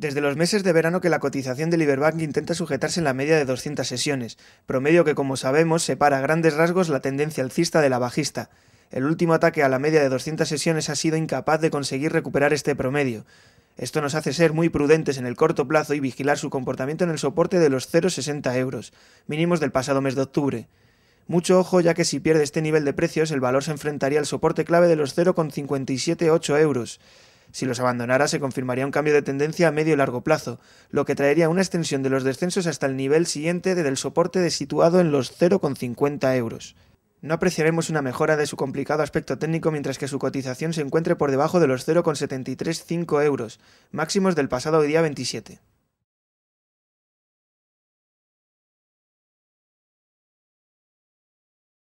Desde los meses de verano que la cotización de LiberBank intenta sujetarse en la media de 200 sesiones, promedio que como sabemos separa a grandes rasgos la tendencia alcista de la bajista. El último ataque a la media de 200 sesiones ha sido incapaz de conseguir recuperar este promedio. Esto nos hace ser muy prudentes en el corto plazo y vigilar su comportamiento en el soporte de los 0,60 euros, mínimos del pasado mes de octubre. Mucho ojo ya que si pierde este nivel de precios el valor se enfrentaría al soporte clave de los 0,578 euros. Si los abandonara se confirmaría un cambio de tendencia a medio y largo plazo, lo que traería una extensión de los descensos hasta el nivel siguiente del soporte de situado en los 0,50 euros. No apreciaremos una mejora de su complicado aspecto técnico mientras que su cotización se encuentre por debajo de los 0,735 euros, máximos del pasado día 27.